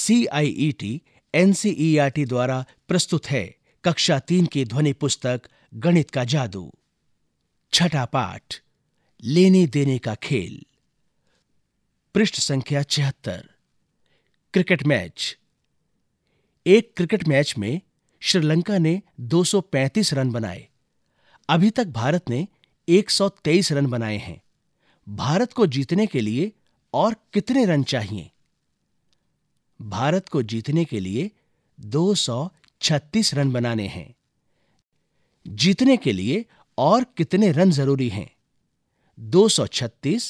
CIET NCERT e e e द्वारा प्रस्तुत है कक्षा तीन की ध्वनि पुस्तक गणित का जादू छठा पाठ लेने देने का खेल पृष्ठ संख्या छिहत्तर क्रिकेट मैच एक क्रिकेट मैच में श्रीलंका ने 235 रन बनाए अभी तक भारत ने 123 रन बनाए हैं भारत को जीतने के लिए और कितने रन चाहिए भारत को जीतने के लिए 236 रन बनाने हैं जीतने के लिए और कितने रन जरूरी हैं 236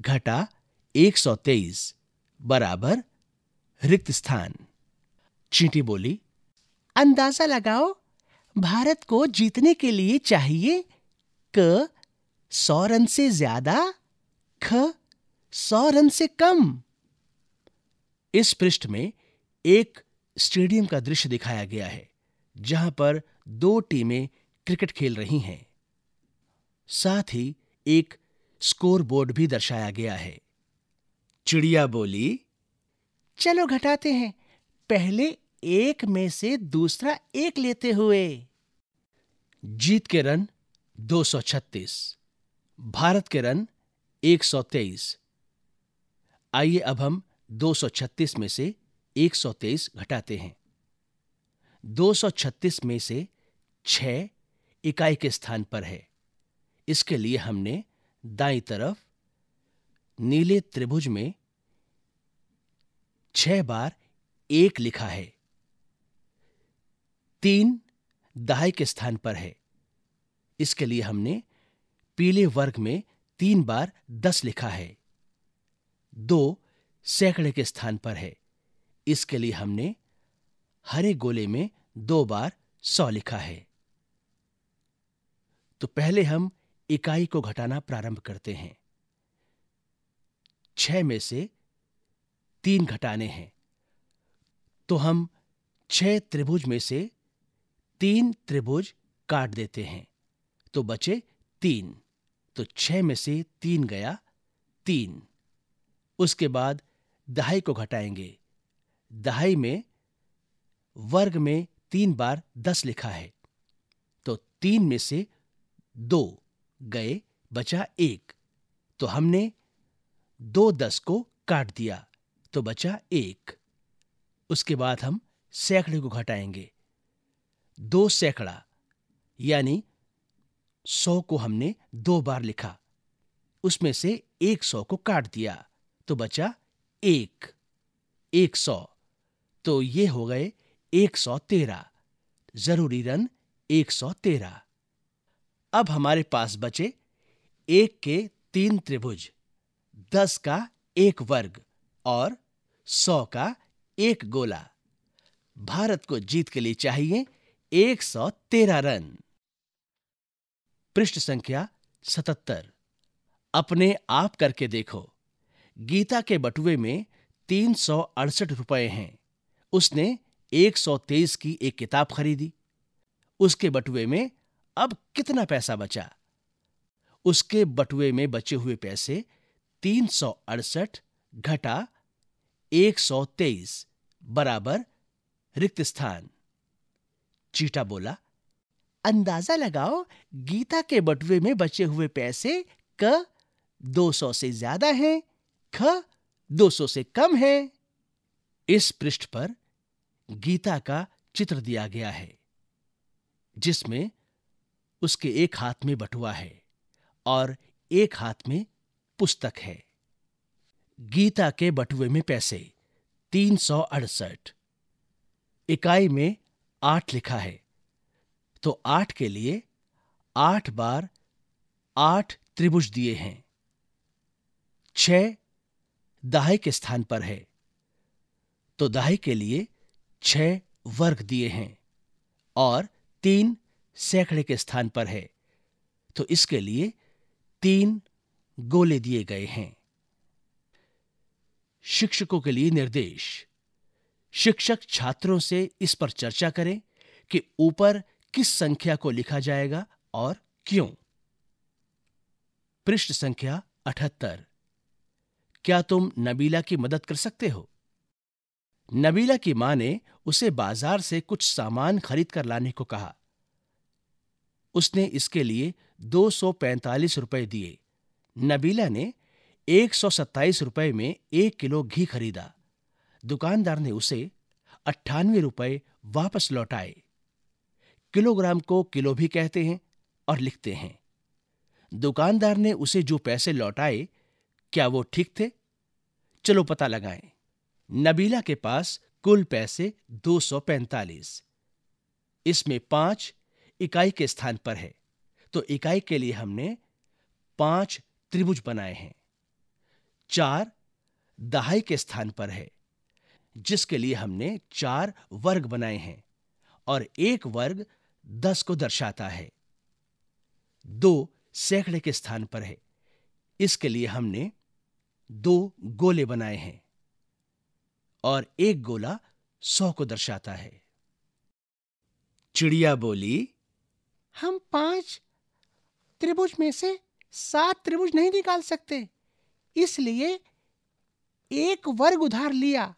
घटा 123 बराबर रिक्त स्थान चींटी बोली अंदाजा लगाओ भारत को जीतने के लिए चाहिए क सौ रन से ज्यादा ख सौ रन से कम इस पृष्ठ में एक स्टेडियम का दृश्य दिखाया गया है जहां पर दो टीमें क्रिकेट खेल रही हैं साथ ही एक स्कोर बोर्ड भी दर्शाया गया है चिड़िया बोली चलो घटाते हैं पहले एक में से दूसरा एक लेते हुए जीत के रन 236 भारत के रन 123 आइए अब हम 236 में से 123 घटाते हैं 236 में से 6 इकाई के स्थान पर है इसके लिए हमने दाई तरफ नीले त्रिभुज में छह बार एक लिखा है तीन दहाई के स्थान पर है इसके लिए हमने पीले वर्ग में तीन बार दस लिखा है दो सैकड़े के स्थान पर है इसके लिए हमने हरे गोले में दो बार सौ लिखा है तो पहले हम इकाई को घटाना प्रारंभ करते हैं छह में से तीन घटाने हैं तो हम छह त्रिभुज में से तीन त्रिभुज काट देते हैं तो बचे तीन तो छह में से तीन गया तीन उसके बाद दहाई को घटाएंगे दहाई में वर्ग में तीन बार दस लिखा है तो तीन में से दो गए बचा एक तो हमने दो दस को काट दिया तो बचा एक उसके बाद हम सैकड़े को घटाएंगे दो सैकड़ा यानी सौ को हमने दो बार लिखा उसमें से एक सौ को काट दिया तो बचा एक एक सौ तो ये हो गए एक सौ तेरह जरूरी रन एक सौ तेरह अब हमारे पास बचे एक के तीन त्रिभुज दस का एक वर्ग और सौ का एक गोला भारत को जीत के लिए चाहिए एक सौ तेरह रन पृष्ठ संख्या सतहत्तर अपने आप करके देखो गीता के बटुए में तीन सौ अड़सठ रुपये हैं उसने एक सौ तेईस की एक किताब खरीदी उसके बटुए में अब कितना पैसा बचा उसके बटुए में बचे हुए पैसे तीन सौ अड़सठ घटा एक सौ तेईस बराबर रिक्त स्थान चीटा बोला अंदाजा लगाओ गीता के बटुए में बचे हुए पैसे क दो सौ से ज्यादा हैं ख 200 से कम है इस पृष्ठ पर गीता का चित्र दिया गया है जिसमें उसके एक हाथ में बटुआ है और एक हाथ में पुस्तक है गीता के बटुए में पैसे तीन सौ अड़सठ इकाई में आठ लिखा है तो आठ के लिए आठ बार आठ त्रिभुज दिए हैं छह दहाई के स्थान पर है तो दहाई के लिए छह वर्ग दिए हैं और तीन सैकड़े के स्थान पर है तो इसके लिए तीन गोले दिए गए हैं शिक्षकों के लिए निर्देश शिक्षक छात्रों से इस पर चर्चा करें कि ऊपर किस संख्या को लिखा जाएगा और क्यों पृष्ठ संख्या अठहत्तर क्या तुम नबीला की मदद कर सकते हो नबीला की मां ने उसे बाजार से कुछ सामान खरीद कर लाने को कहा उसने इसके लिए 245 रुपए दिए नबीला ने 127 रुपए में एक किलो घी खरीदा दुकानदार ने उसे अट्ठानवे रुपए वापस लौटाए किलोग्राम को किलो भी कहते हैं और लिखते हैं दुकानदार ने उसे जो पैसे लौटाए क्या वो ठीक थे चलो पता लगाएं नबीला के पास कुल पैसे 245 इसमें पांच इकाई के स्थान पर है तो इकाई के लिए हमने पांच त्रिभुज बनाए हैं चार दहाई के स्थान पर है जिसके लिए हमने चार वर्ग बनाए हैं और एक वर्ग दस को दर्शाता है दो सैकड़े के स्थान पर है इसके लिए हमने दो गोले बनाए हैं और एक गोला सौ को दर्शाता है चिड़िया बोली हम पांच त्रिभुज में से सात त्रिभुज नहीं निकाल सकते इसलिए एक वर्ग उधार लिया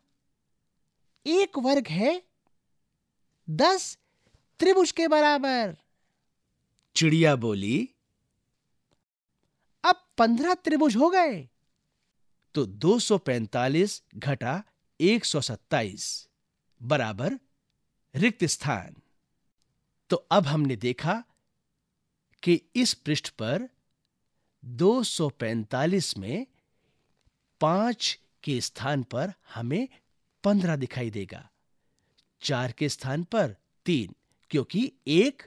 एक वर्ग है दस त्रिभुज के बराबर चिड़िया बोली अब पंद्रह त्रिभुज हो गए तो 245 घटा 127 बराबर रिक्त स्थान तो अब हमने देखा कि इस पृष्ठ पर 245 में पांच के स्थान पर हमें पंद्रह दिखाई देगा चार के स्थान पर तीन क्योंकि एक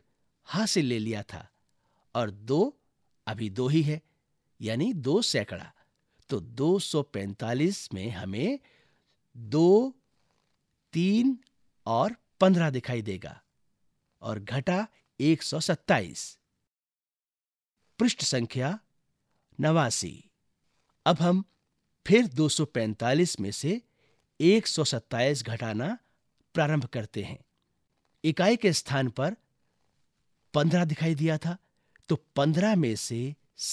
हासिल ले लिया था और दो अभी दो ही है यानी दो सैकड़ा तो 245 में हमें दो तीन और पंद्रह दिखाई देगा और घटा 127 पृष्ठ संख्या नवासी अब हम फिर 245 में से 127 घटाना प्रारंभ करते हैं इकाई के स्थान पर 15 दिखाई दिया था तो 15 में से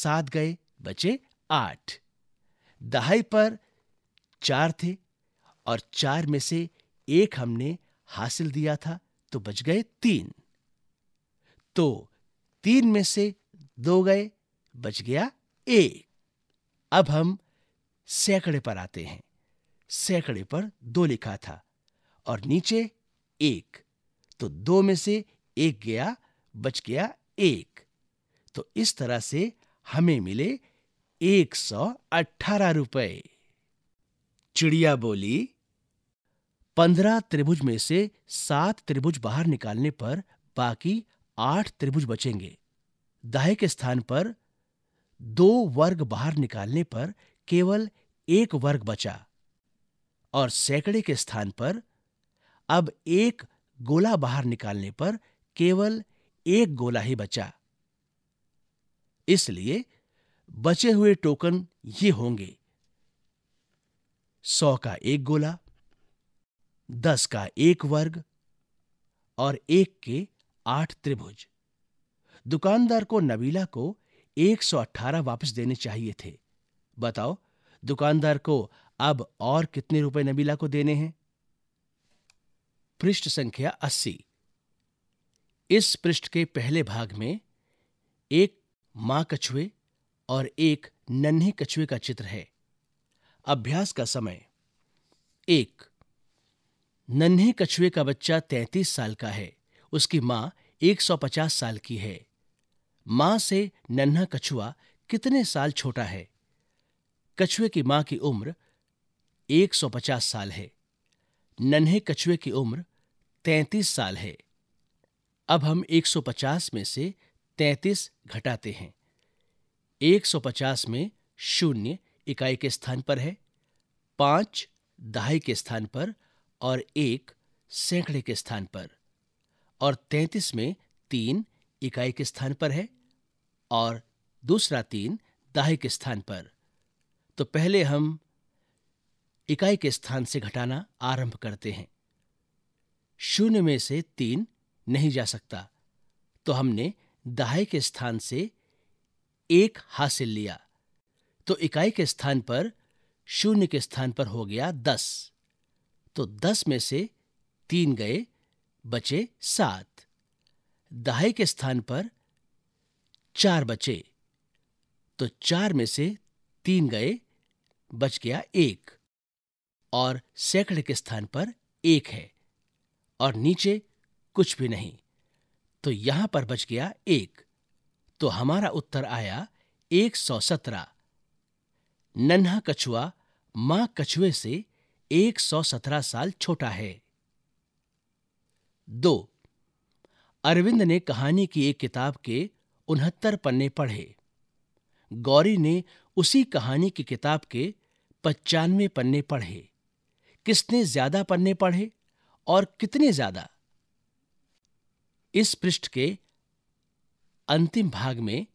सात गए बचे आठ दहाई पर चार थे और चार में से एक हमने हासिल दिया था तो बच गए तीन तो तीन में से दो गए बच गया एक अब हम सैकड़े पर आते हैं सैकड़े पर दो लिखा था और नीचे एक तो दो में से एक गया बच गया एक तो इस तरह से हमें मिले एक सौ अट्ठारह रुपये चिड़िया बोली पंद्रह त्रिभुज में से सात त्रिभुज बाहर निकालने पर बाकी आठ त्रिभुज बचेंगे दाहे के स्थान पर दो वर्ग बाहर निकालने पर केवल एक वर्ग बचा और सैकड़े के स्थान पर अब एक गोला बाहर निकालने पर केवल एक गोला ही बचा इसलिए बचे हुए टोकन ये होंगे सौ का एक गोला दस का एक वर्ग और एक के आठ त्रिभुज दुकानदार को नबीला को एक सौ अट्ठारह वापस देने चाहिए थे बताओ दुकानदार को अब और कितने रुपए नबीला को देने हैं पृष्ठ संख्या अस्सी इस पृष्ठ के पहले भाग में एक मां कछुए और एक नन्हे कछुए का चित्र है अभ्यास का समय एक नन्हे कछुए का बच्चा तैतीस साल का है उसकी मां पचास साल की है मां से नन्हा कछुआ कितने साल छोटा है कछुए की मां की उम्र एक सौ पचास साल है नन्हे कछुए की उम्र तैतीस साल है अब हम एक सौ पचास में से तैतीस घटाते हैं 150 में शून्य इकाई के स्थान पर है पांच दहाई के स्थान पर और एक सैकड़े के स्थान पर और 33 में तीन इकाई के स्थान पर है और दूसरा तीन दहाई के स्थान पर तो पहले हम इकाई के स्थान से घटाना आरंभ करते हैं शून्य में से तीन नहीं जा सकता तो हमने दहाई के स्थान से एक हासिल लिया तो इकाई के स्थान पर शून्य के स्थान पर हो गया दस तो दस में से तीन गए बचे सात दहाई के स्थान पर चार बचे तो चार में से तीन गए बच गया एक और सैकड़े के स्थान पर एक है और नीचे कुछ भी नहीं तो यहां पर बच गया एक तो हमारा उत्तर आया एक सौ सत्रह नन्हा कछुआ मां कछुए से एक सौ सत्रह साल छोटा है दो अरविंद ने कहानी की एक किताब के उनहत्तर पन्ने पढ़े गौरी ने उसी कहानी की किताब के पचानवे पन्ने पढ़े किसने ज्यादा पन्ने पढ़े और कितने ज्यादा इस पृष्ठ के अंतिम भाग में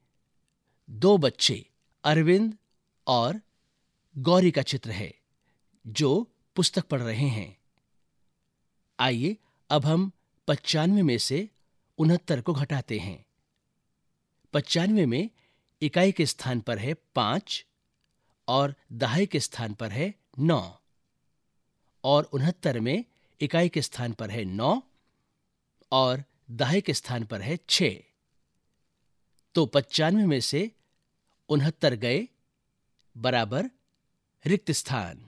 दो बच्चे अरविंद और गौरी का चित्र है जो पुस्तक पढ़ रहे हैं आइए अब हम पचानवे में से उनहत्तर को घटाते हैं पचानवे में इकाई के स्थान पर है पांच और दहाई के स्थान पर है नौ और उनहत्तर में इकाई के स्थान पर है नौ और दहाई के स्थान पर है छः तो पचानवे में से उनहत्तर गए बराबर रिक्त स्थान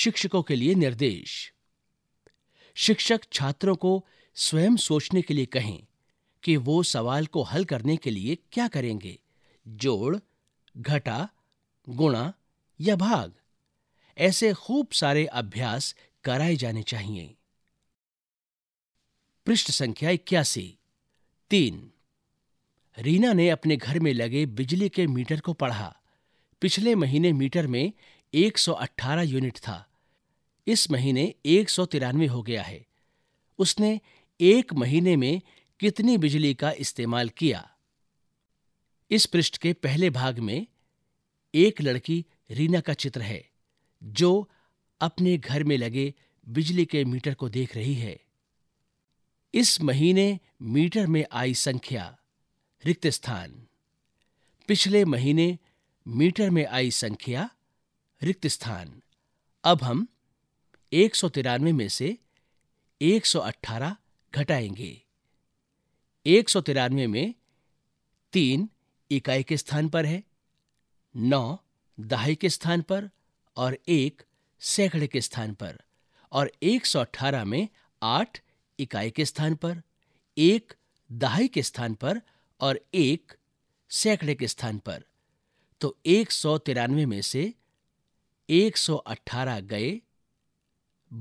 शिक्षकों के लिए निर्देश शिक्षक छात्रों को स्वयं सोचने के लिए कहें कि वो सवाल को हल करने के लिए क्या करेंगे जोड़ घटा गुणा या भाग ऐसे खूब सारे अभ्यास कराए जाने चाहिए पृष्ठ संख्या इक्यासी तीन रीना ने अपने घर में लगे बिजली के मीटर को पढ़ा पिछले महीने मीटर में 118 यूनिट था इस महीने एक हो गया है उसने एक महीने में कितनी बिजली का इस्तेमाल किया इस पृष्ठ के पहले भाग में एक लड़की रीना का चित्र है जो अपने घर में लगे बिजली के मीटर को देख रही है इस महीने मीटर में आई संख्या रिक्त स्थान पिछले महीने मीटर में आई संख्या रिक्त स्थान अब हम एक सौ तिरानवे में से एक सौ अट्ठारह घटाएंगे एक सौ तिरानवे में तीन इकाई के स्थान पर है नौ दहाई के स्थान पर और एक सैकड़े के स्थान पर और एक सौ अट्ठारह में आठ इकाई के स्थान पर एक दहाई के स्थान पर और एक सैकड़े के स्थान पर तो एक सौ तिरानवे में से एक सौ अट्ठारह गए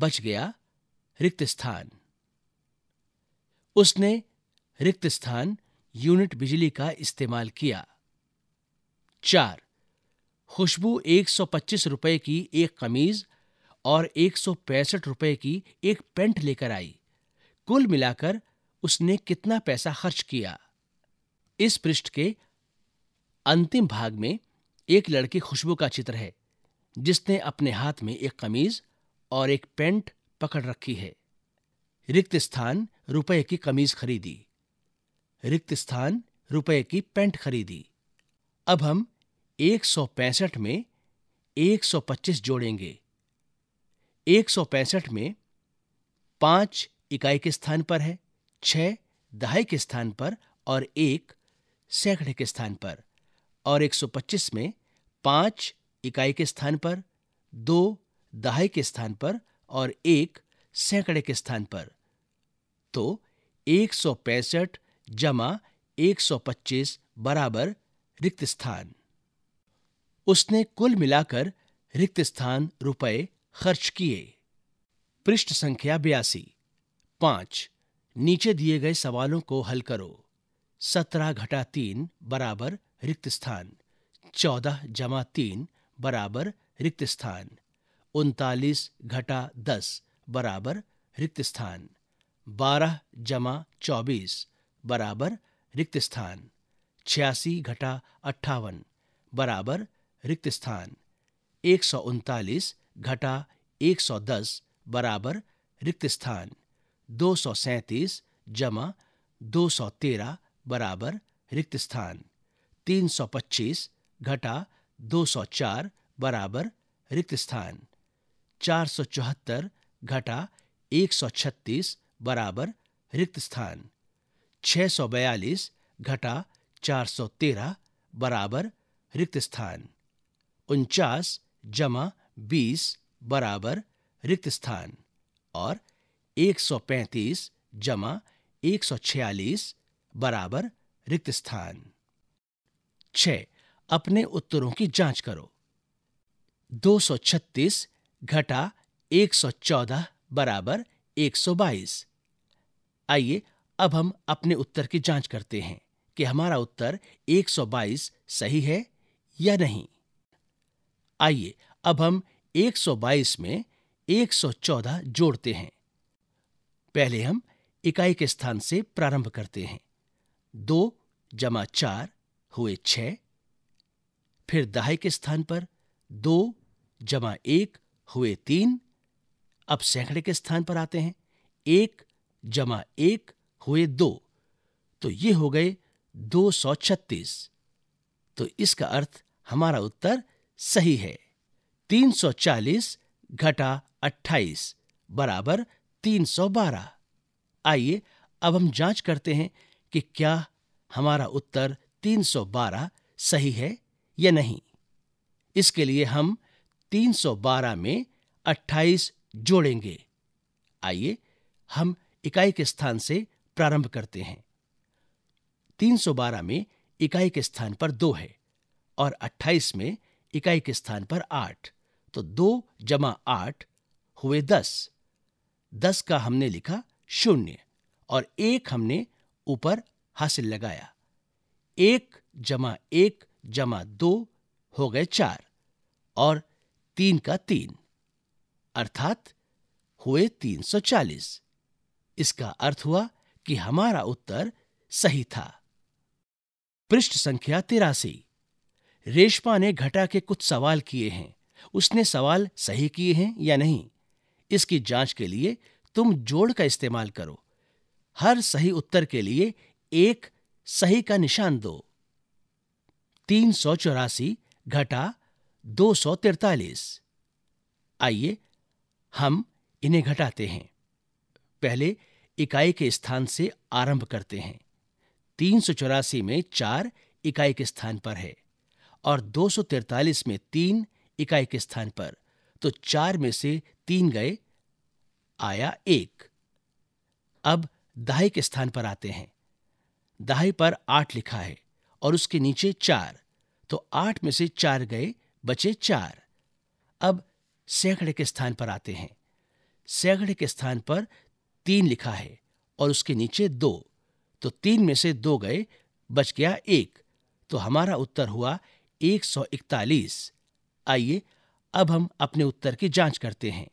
बच गया रिक्त स्थान उसने रिक्त स्थान यूनिट बिजली का इस्तेमाल किया चार खुशबू एक सौ पच्चीस रुपए की एक कमीज और एक सौ पैंसठ रुपए की एक पेंट लेकर आई कुल मिलाकर उसने कितना पैसा खर्च किया इस पृष्ठ के अंतिम भाग में एक लड़की खुशबू का चित्र है जिसने अपने हाथ में एक कमीज और एक पेंट पकड़ रखी है रिक्त स्थान रुपए की कमीज खरीदी रिक्त स्थान रुपए की पेंट खरीदी अब हम पैंसठ में 125 जोड़ेंगे पैंसठ में पांच इकाई के स्थान पर है छह दहाई के स्थान पर और एक सैकड़े के स्थान पर और 125 में पांच इकाई के स्थान पर दो दहाई के स्थान पर और एक सैकड़े के स्थान पर तो एक सौ पैंसठ जमा एक सौ पच्चीस बराबर रिक्त स्थान उसने कुल मिलाकर रिक्त स्थान रुपए खर्च किए पृष्ठ संख्या बयासी पांच नीचे दिए गए सवालों को हल करो सत्रह घटा तीन बराबर रिक्त स्थान चौदह जमा तीन बराबर रिक्त स्थान उनतालीस घटा दस बराबर रिक्त स्थान बारह जमा चौबीस बराबर रिक्त स्थान छियासी घटा अट्ठावन बराबर रिक्त स्थान एक सौ उनतालीस घटा एक सौ दस बराबर रिक्त स्थान दो सौ सैंतीस जमा दो सौ तेरह बराबर रिक्त स्थान 325 घटा 204 बराबर रिक्त स्थान 474 घटा 136 बराबर रिक्त स्थान 642 घटा 413 बराबर रिक्त स्थान उनचास जमा बीस बराबर रिक्त स्थान और 135 जमा 146 बराबर रिक्त स्थान छ अपने उत्तरों की जांच करो 236 घटा 114 बराबर 122 आइए अब हम अपने उत्तर की जांच करते हैं कि हमारा उत्तर 122 सही है या नहीं आइए अब हम 122 में 114 जोड़ते हैं पहले हम इकाई के स्थान से प्रारंभ करते हैं दो जमा चार हुए छ फिर दहाई के स्थान पर दो जमा एक हुए तीन अब सैकड़े के स्थान पर आते हैं एक जमा एक हुए दो तो ये हो गए दो सौ छत्तीस तो इसका अर्थ हमारा उत्तर सही है तीन सौ चालीस घटा अट्ठाईस बराबर तीन सौ बारह आइए अब हम जांच करते हैं कि क्या हमारा उत्तर 312 सही है या नहीं इसके लिए हम 312 में 28 जोड़ेंगे आइए हम इकाई के स्थान से प्रारंभ करते हैं 312 में इकाई के स्थान पर दो है और 28 में इकाई के स्थान पर आठ तो दो जमा आठ हुए दस दस का हमने लिखा शून्य और एक हमने ऊपर हासिल लगाया एक जमा एक जमा दो हो गए चार और तीन का तीन अर्थात हुए तीन सौ चालीस इसका अर्थ हुआ कि हमारा उत्तर सही था पृष्ठ संख्या तिरासी रेशमा ने घटा के कुछ सवाल किए हैं उसने सवाल सही किए हैं या नहीं इसकी जांच के लिए तुम जोड़ का इस्तेमाल करो हर सही उत्तर के लिए एक सही का निशान दो तीन सौ चौरासी घटा दो सौ तिरतालीस आइए हम इन्हें घटाते हैं पहले इकाई के स्थान से आरंभ करते हैं तीन सौ चौरासी में चार इकाई के स्थान पर है और दो सौ तिरतालीस में तीन इकाई के स्थान पर तो चार में से तीन गए आया एक अब दहाई के स्थान पर आते हैं दहाई पर आठ लिखा है और उसके नीचे चार तो आठ में से चार गए बचे चार अब सैकड़े के स्थान पर आते हैं सैकड़े के स्थान पर तीन लिखा है और उसके नीचे दो तो तीन में से दो गए बच गया एक तो हमारा उत्तर हुआ 141। आइए अब हम अपने उत्तर की जांच करते हैं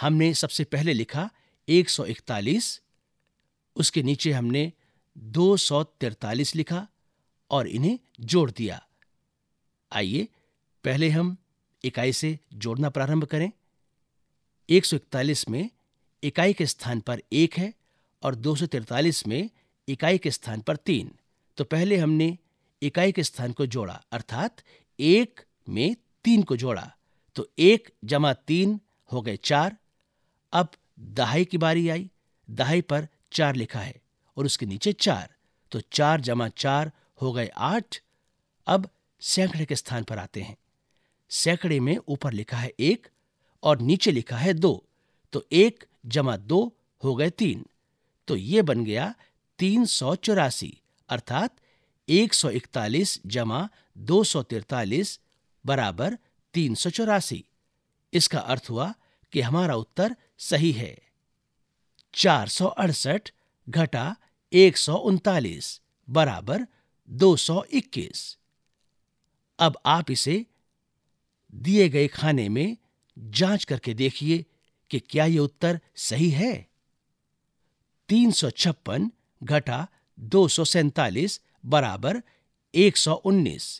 हमने सबसे पहले लिखा 141 उसके नीचे हमने दो सौ तिरतालीस लिखा और इन्हें जोड़ दिया आइए पहले हम इकाई से जोड़ना प्रारंभ करें 141 में इकाई के स्थान पर एक है और 243 में इकाई के स्थान पर तीन तो पहले हमने इकाई के स्थान को जोड़ा अर्थात एक में तीन को जोड़ा तो एक जमा तीन हो गए चार अब दहाई की बारी आई दहाई पर चार लिखा है और उसके नीचे चार तो चार जमा चार हो गए आठ अब सैकड़े के स्थान पर आते हैं सैकड़े में ऊपर लिखा है एक और नीचे लिखा है दो तो एक जमा दो हो गए तीन तो ये बन गया तीन सौ चौरासी अर्थात एक सौ इकतालीस जमा दो सौ तिरतालीस बराबर तीन सौ चौरासी इसका अर्थ हुआ कि हमारा उत्तर सही है चार सौ अड़सठ घटा एक सौ उनतालीस बराबर दो सौ इक्कीस अब आप इसे दिए गए खाने में जांच करके देखिए कि क्या यह उत्तर सही है तीन सौ छप्पन घटा दो सौ सैतालीस बराबर एक सौ उन्नीस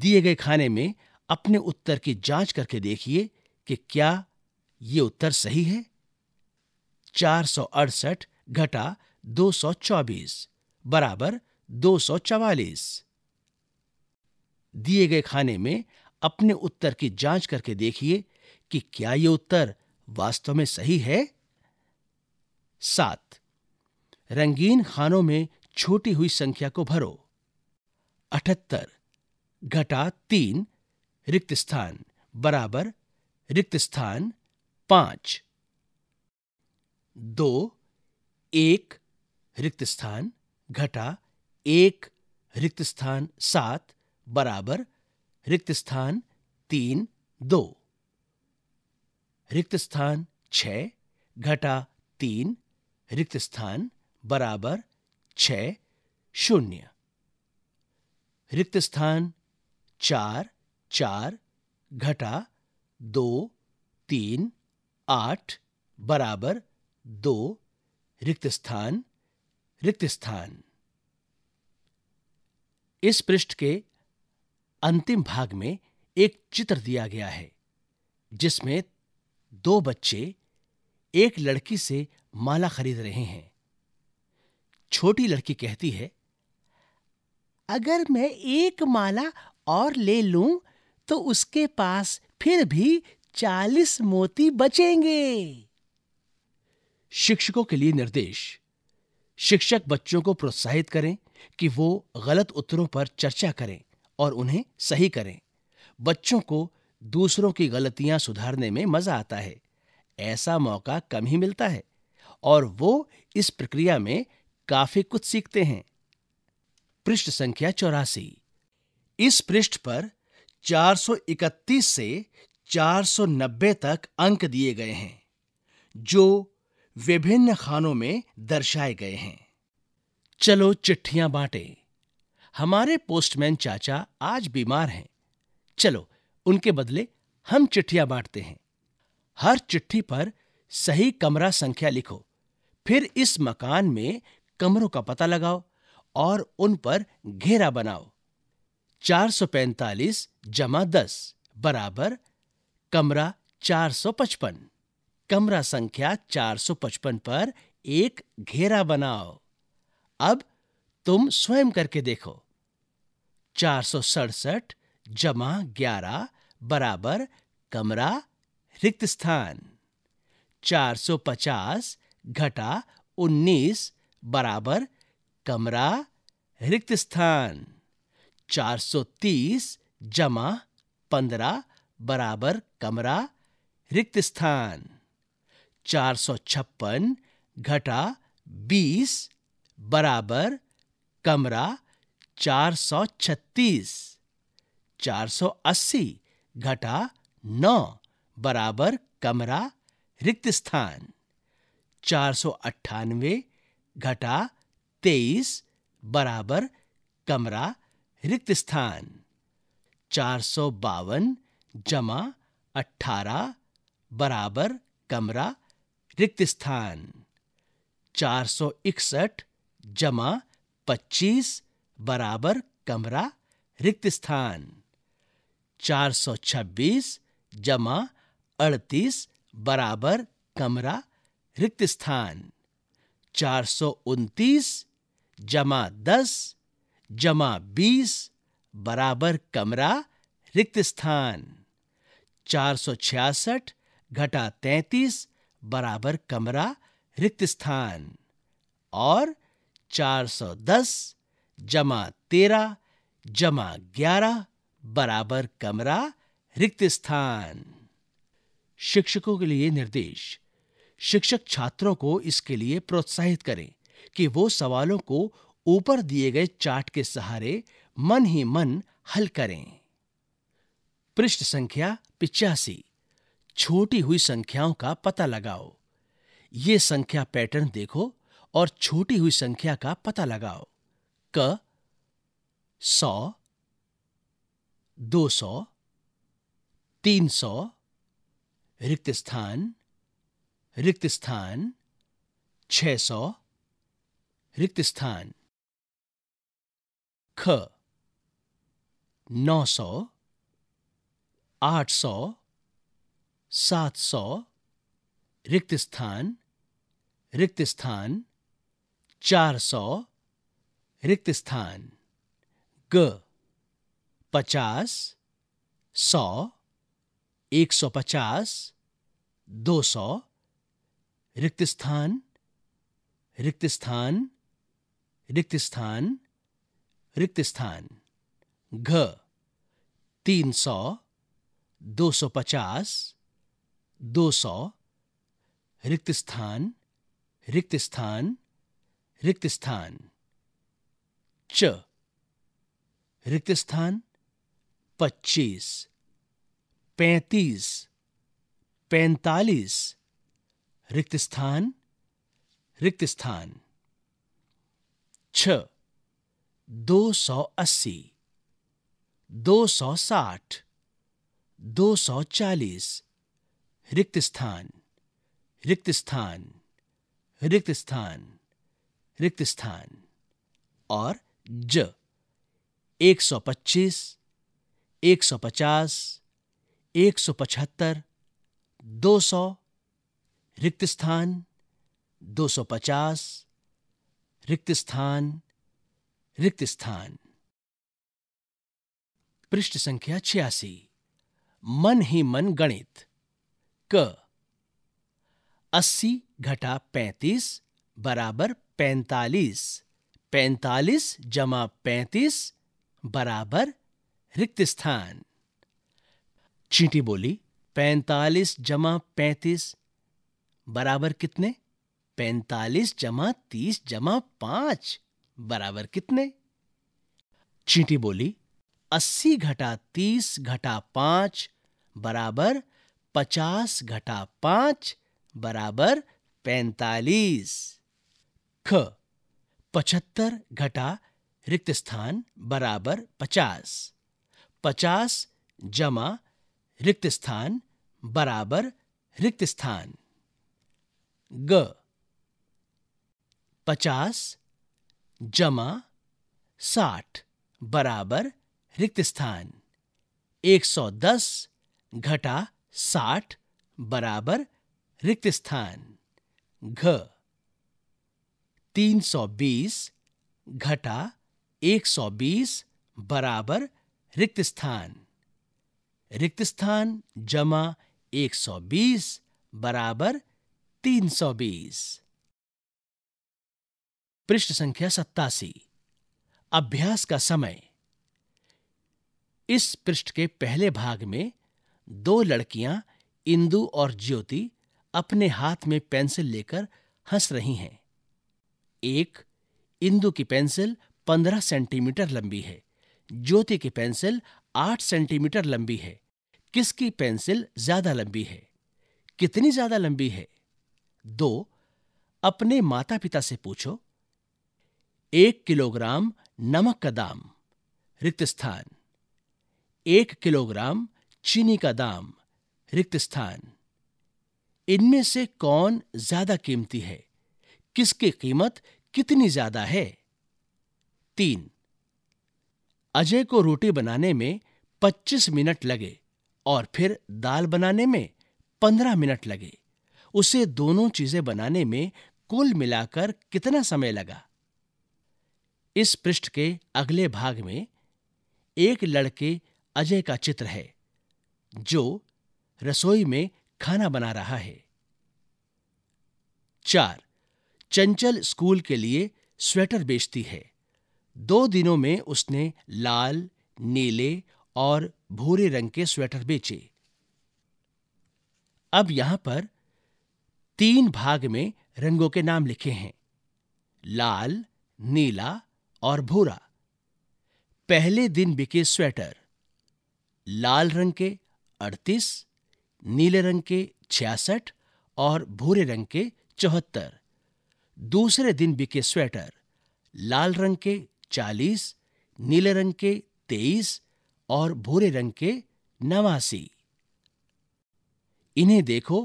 दिए गए खाने में अपने उत्तर की जांच करके देखिए कि क्या ये उत्तर सही है चार सौ अड़सठ घटा दो सौ चौबीस बराबर दो सौ चवालीस दिए गए खाने में अपने उत्तर की जांच करके देखिए कि क्या यह उत्तर वास्तव में सही है सात रंगीन खानों में छोटी हुई संख्या को भरो अठहत्तर घटा तीन रिक्त स्थान बराबर रिक्त स्थान पांच दो एक रिक्त स्थान घटा एक रिक्त स्थान सात बराबर रिक्त स्थान तीन दो रिक्त स्थान छ घटा तीन रिक्त स्थान बराबर छ शून्य रिक्त स्थान चार चार घटा दो तीन आठ बराबर दो रिक्त स्थान रिक्त स्थान इस पृष्ठ के अंतिम भाग में एक चित्र दिया गया है जिसमें दो बच्चे एक लड़की से माला खरीद रहे हैं छोटी लड़की कहती है अगर मैं एक माला और ले लूं तो उसके पास फिर भी चालीस मोती बचेंगे शिक्षकों के लिए निर्देश शिक्षक बच्चों को प्रोत्साहित करें कि वो गलत उत्तरों पर चर्चा करें और उन्हें सही करें बच्चों को दूसरों की गलतियां सुधारने में मजा आता है ऐसा मौका कम ही मिलता है और वो इस प्रक्रिया में काफी कुछ सीखते हैं पृष्ठ संख्या चौरासी इस पृष्ठ पर 431 से 490 तक अंक दिए गए हैं जो विभिन्न खानों में दर्शाए गए हैं चलो चिट्ठियां बांटे हमारे पोस्टमैन चाचा आज बीमार हैं चलो उनके बदले हम चिट्ठियां बांटते हैं हर चिट्ठी पर सही कमरा संख्या लिखो फिर इस मकान में कमरों का पता लगाओ और उन पर घेरा बनाओ 445 जमा 10 बराबर कमरा 455 कमरा संख्या 455 पर एक घेरा बनाओ अब तुम स्वयं करके देखो चार सड़सठ जमा ग्यारह बराबर कमरा रिक्त स्थान 450 घटा 19 बराबर कमरा रिक्त स्थान 430 जमा 15 बराबर कमरा रिक्त स्थान चार सौ छप्पन घटा बीस बराबर कमरा चार सौ छत्तीस चार सौ अस्सी घटा नौ बराबर कमरा रिक्त स्थान चार सौ अट्ठानवे घटा तेईस बराबर कमरा रिक्त स्थान चार सौ बावन जमा अठारह बराबर कमरा रिक्त स्थान चार सौ इकसठ जमा पच्चीस बराबर कमरा रिक्त स्थान चार सौ छब्बीस जमा अड़तीस बराबर कमरा रिक्त स्थान चार सौ उनतीस जमा दस जमा बीस बराबर कमरा रिक्त स्थान चार सौ छियासठ घटा तैंतीस बराबर कमरा रिक्त स्थान और 410 जमा तेरह जमा ग्यारह बराबर कमरा रिक्त स्थान शिक्षकों के लिए निर्देश शिक्षक छात्रों को इसके लिए प्रोत्साहित करें कि वो सवालों को ऊपर दिए गए चार्ट के सहारे मन ही मन हल करें पृष्ठ संख्या पिचासी छोटी हुई संख्याओं का पता लगाओ ये संख्या पैटर्न देखो और छोटी हुई संख्या का पता लगाओ क सौ दो सौ तीन सौ रिक्त स्थान रिक्त स्थान छ सौ रिक्त स्थान ख नौ सौ आठ सौ सात सौ रिक्त स्थान रिक्त स्थान चार सौ रिक्त स्थान ग पचास सौ एक सौ पचास दो सौ रिक्त स्थान रिक्त स्थान रिक्त स्थान रिक्त स्थान घ तीन सौ दो सौ पचास दो सौ रिक्त स्थान रिक्त स्थान रिक्त स्थान च रिक्त स्थान पच्चीस पैंतीस पैंतालीस रिक्त स्थान रिक्त स्थान छ दो सौ अस्सी दो सौ साठ दो सौ चालीस रिक्त स्थान रिक्त स्थान रिक्त स्थान रिक्त स्थान और ज 125, 150, 175, 200 रिक्त स्थान 250 रिक्त स्थान रिक्त स्थान पृष्ठ संख्या छियासी मन ही मन गणित अस्सी घटा पैंतीस बराबर पैंतालीस पैंतालीस जमा पैंतीस बराबर रिक्त स्थान चींटी बोली पैंतालीस जमा पैंतीस बराबर कितने पैंतालीस जमा तीस जमा पांच बराबर कितने चींटी बोली अस्सी घटा तीस घटा पांच बराबर पचास घटा पांच बराबर पैंतालीस ख पचहत्तर घटा रिक्त स्थान बराबर पचास पचास जमा रिक्त स्थान बराबर रिक्त स्थान ग पचास जमा साठ बराबर रिक्त स्थान एक सौ दस घटा साठ बराबर रिक्त स्थान घ तीन सौ बीस घटा एक सौ बीस बराबर रिक्त स्थान रिक्त स्थान जमा एक सौ बीस बराबर तीन सौ बीस पृष्ठ संख्या सत्तासी अभ्यास का समय इस पृष्ठ के पहले भाग में दो लड़कियां इंदु और ज्योति अपने हाथ में पेंसिल लेकर हंस रही हैं एक इंदु की पेंसिल पंद्रह सेंटीमीटर लंबी है ज्योति की पेंसिल आठ सेंटीमीटर लंबी है किसकी पेंसिल ज्यादा लंबी है कितनी ज्यादा लंबी है दो अपने माता पिता से पूछो एक किलोग्राम नमक का दाम रिक्त स्थान एक किलोग्राम चीनी का दाम रिक्त स्थान इनमें से कौन ज्यादा कीमती है किसकी कीमत कितनी ज्यादा है तीन अजय को रोटी बनाने में 25 मिनट लगे और फिर दाल बनाने में 15 मिनट लगे उसे दोनों चीजें बनाने में कुल मिलाकर कितना समय लगा इस पृष्ठ के अगले भाग में एक लड़के अजय का चित्र है जो रसोई में खाना बना रहा है चार चंचल स्कूल के लिए स्वेटर बेचती है दो दिनों में उसने लाल नीले और भूरे रंग के स्वेटर बेचे अब यहां पर तीन भाग में रंगों के नाम लिखे हैं लाल नीला और भूरा पहले दिन बिके स्वेटर लाल रंग के अड़तीस नीले रंग के छियासठ और भूरे रंग के चौहत्तर दूसरे दिन बिके स्वेटर लाल रंग के चालीस नीले रंग के तेईस और भूरे रंग के नवासी इन्हें देखो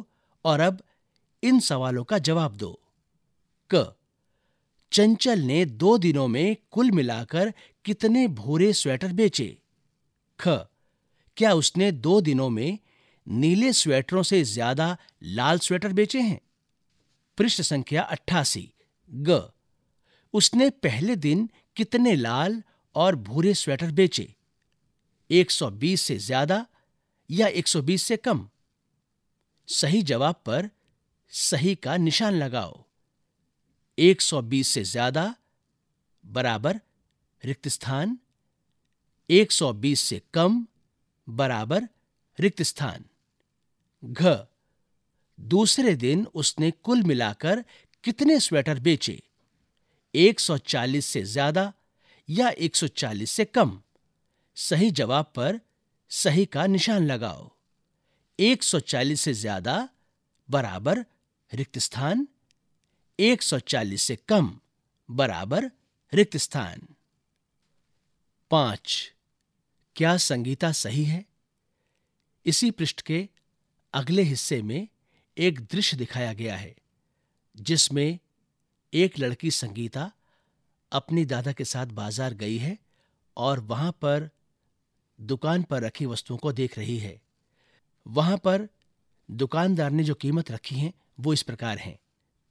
और अब इन सवालों का जवाब दो क चंचल ने दो दिनों में कुल मिलाकर कितने भूरे स्वेटर बेचे ख क्या उसने दो दिनों में नीले स्वेटरों से ज्यादा लाल स्वेटर बेचे हैं पृष्ठ संख्या अट्ठासी ग उसने पहले दिन कितने लाल और भूरे स्वेटर बेचे 120 से ज्यादा या 120 से कम सही जवाब पर सही का निशान लगाओ 120 से ज्यादा बराबर रिक्त स्थान 120 से कम बराबर रिक्त स्थान घ दूसरे दिन उसने कुल मिलाकर कितने स्वेटर बेचे 140 से ज्यादा या 140 से कम सही जवाब पर सही का निशान लगाओ 140 से ज्यादा बराबर रिक्त स्थान 140 से कम बराबर रिक्त स्थान पांच क्या संगीता सही है इसी पृष्ठ के अगले हिस्से में एक दृश्य दिखाया गया है जिसमें एक लड़की संगीता अपनी दादा के साथ बाजार गई है और वहां पर दुकान पर रखी वस्तुओं को देख रही है वहां पर दुकानदार ने जो कीमत रखी है वो इस प्रकार है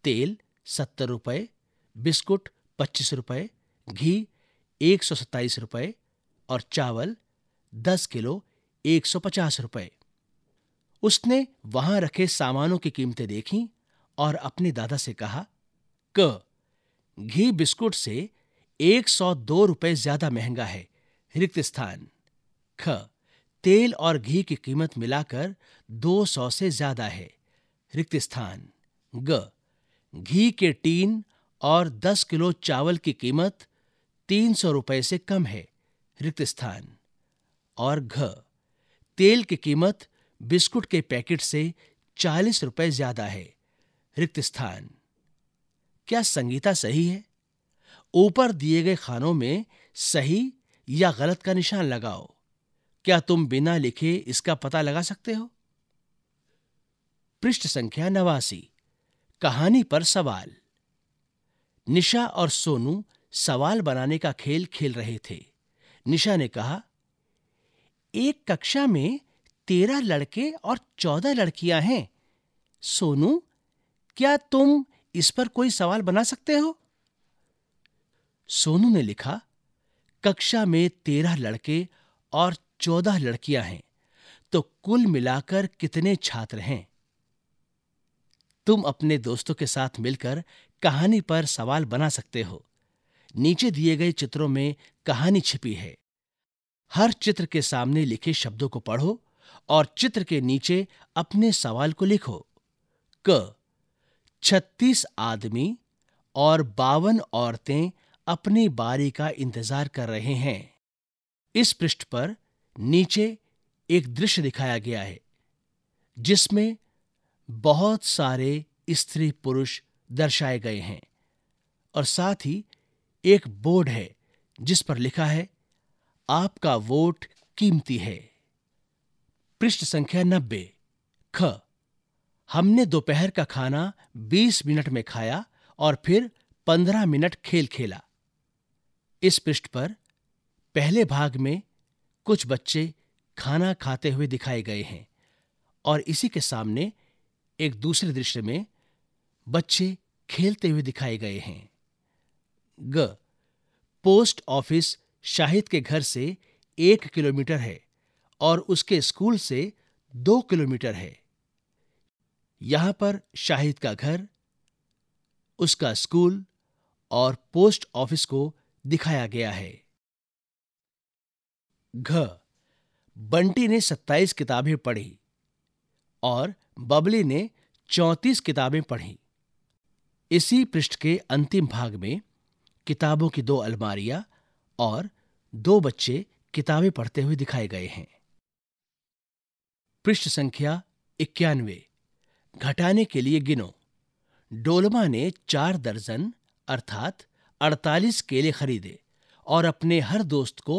तेल सत्तर रुपये बिस्कुट पच्चीस रुपये घी एक सौ सत्ताईस रुपये और चावल दस किलो एक सौ पचास रुपये उसने वहां रखे सामानों की कीमतें देखी और अपने दादा से कहा क घी बिस्कुट से एक सौ दो रुपये ज्यादा महंगा है रिक्त स्थान ख तेल और घी की कीमत मिलाकर दो सौ से ज्यादा है रिक्त स्थान ग घी के टीन और दस किलो चावल की कीमत तीन सौ रुपये से कम है रिक्त स्थान और घ तेल की कीमत बिस्कुट के पैकेट से चालीस रुपए ज्यादा है रिक्त स्थान क्या संगीता सही है ऊपर दिए गए खानों में सही या गलत का निशान लगाओ क्या तुम बिना लिखे इसका पता लगा सकते हो पृष्ठ संख्या नवासी कहानी पर सवाल निशा और सोनू सवाल बनाने का खेल खेल रहे थे निशा ने कहा एक कक्षा में तेरह लड़के और चौदह लड़कियां हैं सोनू क्या तुम इस पर कोई सवाल बना सकते हो सोनू ने लिखा कक्षा में तेरह लड़के और चौदह लड़कियां हैं तो कुल मिलाकर कितने छात्र हैं तुम अपने दोस्तों के साथ मिलकर कहानी पर सवाल बना सकते हो नीचे दिए गए चित्रों में कहानी छिपी है हर चित्र के सामने लिखे शब्दों को पढ़ो और चित्र के नीचे अपने सवाल को लिखो क छत्तीस आदमी और बावन औरतें अपनी बारी का इंतजार कर रहे हैं इस पृष्ठ पर नीचे एक दृश्य दिखाया गया है जिसमें बहुत सारे स्त्री पुरुष दर्शाए गए हैं और साथ ही एक बोर्ड है जिस पर लिखा है आपका वोट कीमती है पृष्ठ संख्या नब्बे ख हमने दोपहर का खाना बीस मिनट में खाया और फिर पंद्रह मिनट खेल खेला इस पृष्ठ पर पहले भाग में कुछ बच्चे खाना खाते हुए दिखाए गए हैं और इसी के सामने एक दूसरे दृश्य में बच्चे खेलते हुए दिखाए गए हैं ग पोस्ट ऑफिस शाहिद के घर से एक किलोमीटर है और उसके स्कूल से दो किलोमीटर है यहां पर शाहिद का घर उसका स्कूल और पोस्ट ऑफिस को दिखाया गया है घ बंटी ने 27 किताबें पढ़ी और बबली ने 34 किताबें पढ़ी इसी पृष्ठ के अंतिम भाग में किताबों की दो अलमारियां और दो बच्चे किताबें पढ़ते हुए दिखाए गए हैं पृष्ठ संख्या इक्यानवे घटाने के लिए गिनो डोलमा ने चार दर्जन अर्थात अड़तालीस केले खरीदे और अपने हर दोस्त को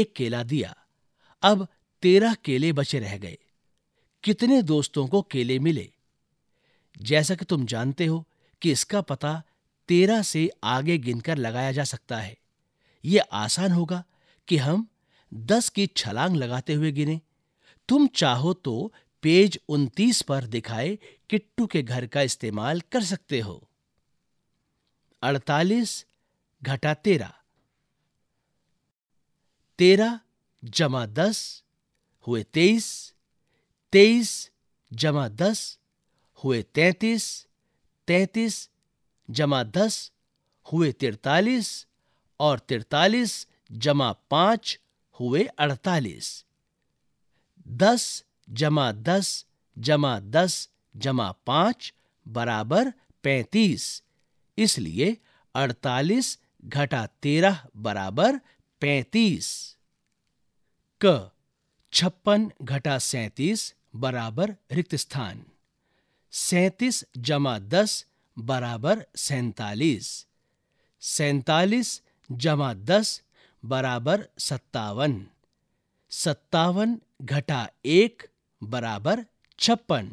एक केला दिया अब तेरह केले बचे रह गए कितने दोस्तों को केले मिले जैसा कि तुम जानते हो कि इसका पता तेरह से आगे गिनकर लगाया जा सकता है ये आसान होगा कि हम दस की छलांग लगाते हुए गिने तुम चाहो तो पेज उनतीस पर दिखाए किट्टू के घर का इस्तेमाल कर सकते हो अड़तालीस घटा तेरह तेरह जमा दस हुए तेईस तेईस जमा दस हुए तैतीस तैतीस जमा दस हुए तिरतालीस और तिरतालीस जमा पांच हुए अड़तालीस दस जमा दस जमा दस जमा पांच बराबर पैंतीस इसलिए अड़तालीस घटा तेरह बराबर पैंतीस क छप्पन घटा सैतीस बराबर रिक्त स्थान सैतीस जमा दस बराबर सैतालीस सैतालीस जमा दस बराबर सत्तावन सत्तावन घटा एक बराबर छप्पन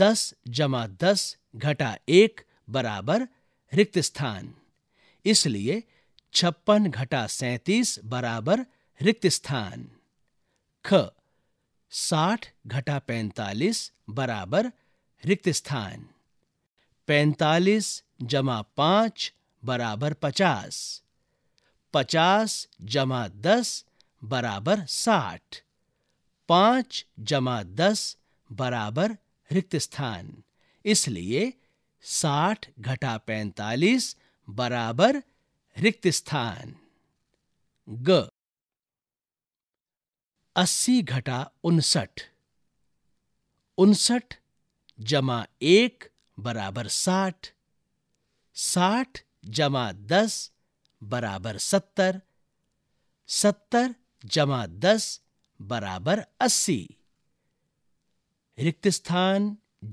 दस जमा दस घटा एक बराबर रिक्त स्थान इसलिए छप्पन घटा सैतीस बराबर रिक्त स्थान ख साठ घटा पैंतालीस बराबर रिक्त स्थान पैंतालीस जमा पांच बराबर पचास पचास जमा दस बराबर साठ पाँच जमा दस बराबर रिक्त स्थान इसलिए साठ घटा पैंतालीस बराबर रिक्त स्थान ग अस्सी घटा उनसठ उनसठ जमा एक बराबर साठ साठ जमा दस बराबर सत्तर सत्तर जमा दस बराबर अस्सी रिक्त स्थान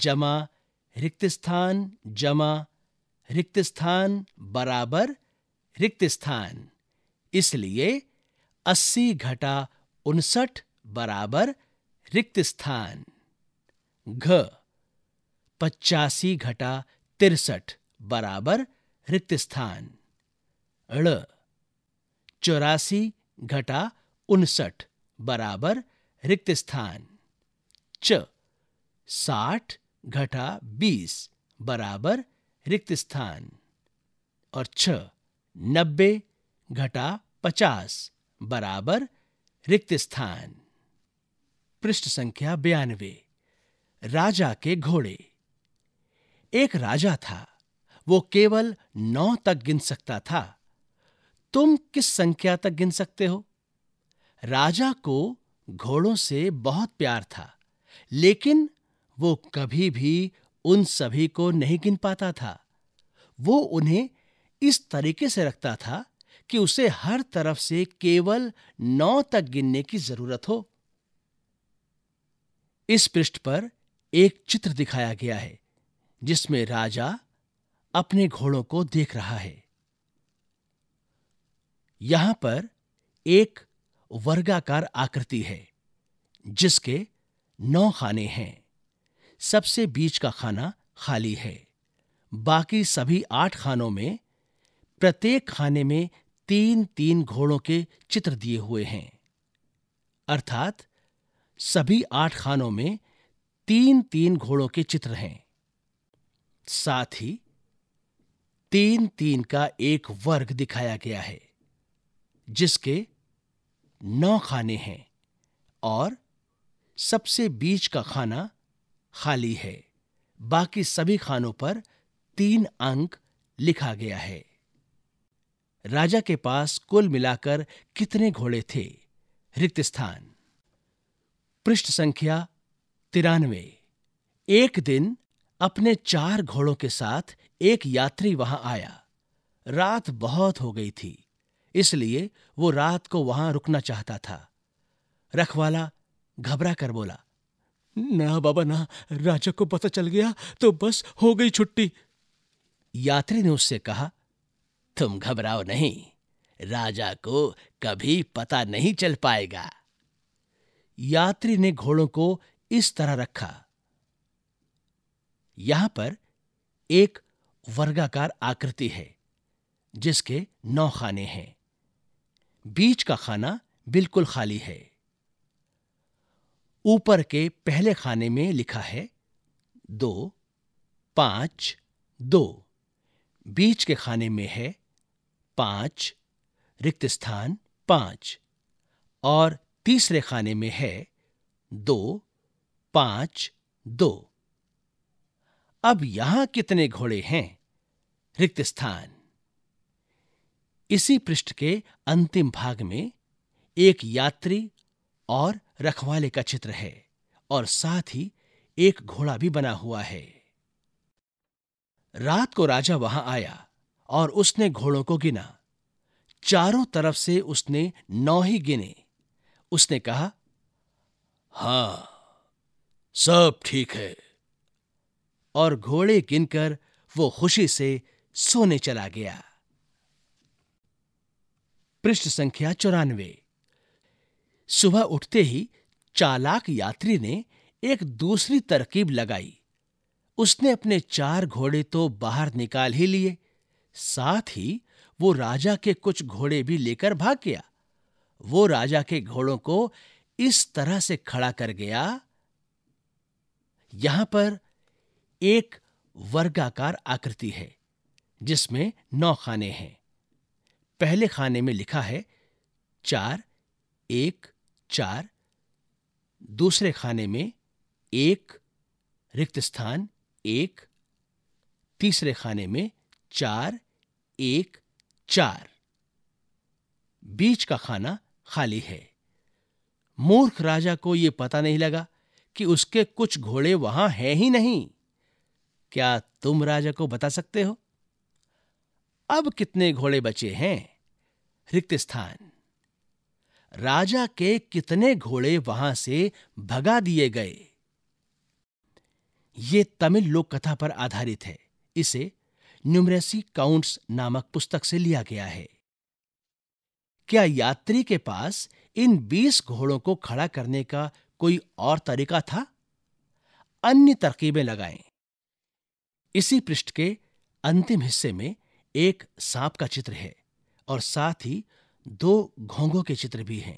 जमा रिक्त स्थान जमा रिक्त स्थान बराबर रिक्त स्थान इसलिए अस्सी घटा उनसठ बराबर रिक्त स्थान घ पचासी घटा तिरसठ बराबर रिक्त स्थान ण चौरासी घटा उनसठ बराबर रिक्त स्थान च साठ घटा बीस बराबर रिक्त स्थान और छ नब्बे घटा पचास बराबर रिक्त स्थान पृष्ठ संख्या बयानवे राजा के घोड़े एक राजा था वो केवल नौ तक गिन सकता था तुम किस संख्या तक गिन सकते हो राजा को घोड़ों से बहुत प्यार था लेकिन वो कभी भी उन सभी को नहीं गिन पाता था वो उन्हें इस तरीके से रखता था कि उसे हर तरफ से केवल नौ तक गिनने की जरूरत हो इस पृष्ठ पर एक चित्र दिखाया गया है जिसमें राजा अपने घोड़ों को देख रहा है यहां पर एक वर्गाकार आकृति है जिसके नौ खाने हैं सबसे बीच का खाना खाली है बाकी सभी आठ खानों में प्रत्येक खाने में तीन तीन घोड़ों के चित्र दिए हुए हैं अर्थात सभी आठ खानों में तीन तीन घोड़ों के चित्र हैं साथ ही तीन तीन का एक वर्ग दिखाया गया है जिसके नौ खाने हैं और सबसे बीच का खाना खाली है बाकी सभी खानों पर तीन अंक लिखा गया है राजा के पास कुल मिलाकर कितने घोड़े थे रिक्त स्थान पृष्ठ संख्या तिरानवे एक दिन अपने चार घोड़ों के साथ एक यात्री वहां आया रात बहुत हो गई थी इसलिए वो रात को वहां रुकना चाहता था रखवाला घबरा कर बोला ना बाबा ना राजा को पता चल गया तो बस हो गई छुट्टी यात्री ने उससे कहा तुम घबराओ नहीं राजा को कभी पता नहीं चल पाएगा यात्री ने घोड़ों को इस तरह रखा यहां पर एक वर्गाकार आकृति है जिसके नौ खाने हैं बीच का खाना बिल्कुल खाली है ऊपर के पहले खाने में लिखा है दो पांच दो बीच के खाने में है पांच रिक्त स्थान पांच और तीसरे खाने में है दो पांच दो अब यहां कितने घोड़े हैं रिक्त स्थान इसी पृष्ठ के अंतिम भाग में एक यात्री और रखवाले का चित्र है और साथ ही एक घोड़ा भी बना हुआ है रात को राजा वहां आया और उसने घोड़ों को गिना चारों तरफ से उसने नौ ही गिने उसने कहा हां सब ठीक है और घोड़े गिनकर वो खुशी से सोने चला गया पृष्ठ संख्या चौरानवे सुबह उठते ही चालाक यात्री ने एक दूसरी तरकीब लगाई उसने अपने चार घोड़े तो बाहर निकाल ही लिए साथ ही वो राजा के कुछ घोड़े भी लेकर भाग गया वो राजा के घोड़ों को इस तरह से खड़ा कर गया यहां पर एक वर्गाकार आकृति है जिसमें नौ खाने हैं पहले खाने में लिखा है चार एक चार दूसरे खाने में एक रिक्त स्थान एक तीसरे खाने में चार एक चार बीच का खाना खाली है मूर्ख राजा को यह पता नहीं लगा कि उसके कुछ घोड़े वहां हैं ही नहीं क्या तुम राजा को बता सकते हो अब कितने घोड़े बचे हैं रिक्त स्थान राजा के कितने घोड़े वहां से भगा दिए गए ये तमिल लोक कथा पर आधारित है इसे न्यूमरेसी काउंट्स नामक पुस्तक से लिया गया है क्या यात्री के पास इन बीस घोड़ों को खड़ा करने का कोई और तरीका था अन्य तरकीबें लगाएं इसी पृष्ठ के अंतिम हिस्से में एक सांप का चित्र है और साथ ही दो घोंघों के चित्र भी हैं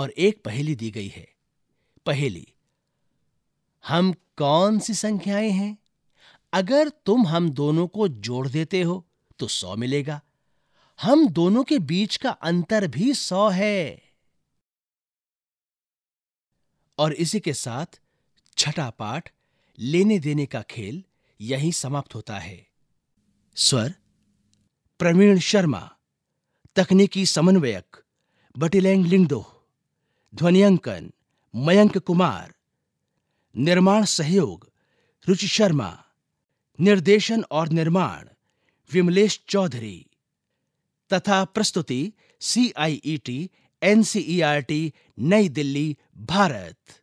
और एक पहेली दी गई है पहेली हम कौन सी संख्याएं हैं अगर तुम हम दोनों को जोड़ देते हो तो सौ मिलेगा हम दोनों के बीच का अंतर भी सौ है और इसी के साथ छठा पाठ लेने देने का खेल यहीं समाप्त होता है स्वर प्रवीण शर्मा तकनीकी समन्वयक बटिलैंग लिंगडो ध्वनियांकन मयंक कुमार निर्माण सहयोग रुचि शर्मा निर्देशन और निर्माण विमलेश चौधरी तथा प्रस्तुति C I E T N C E R T New Delhi Bharat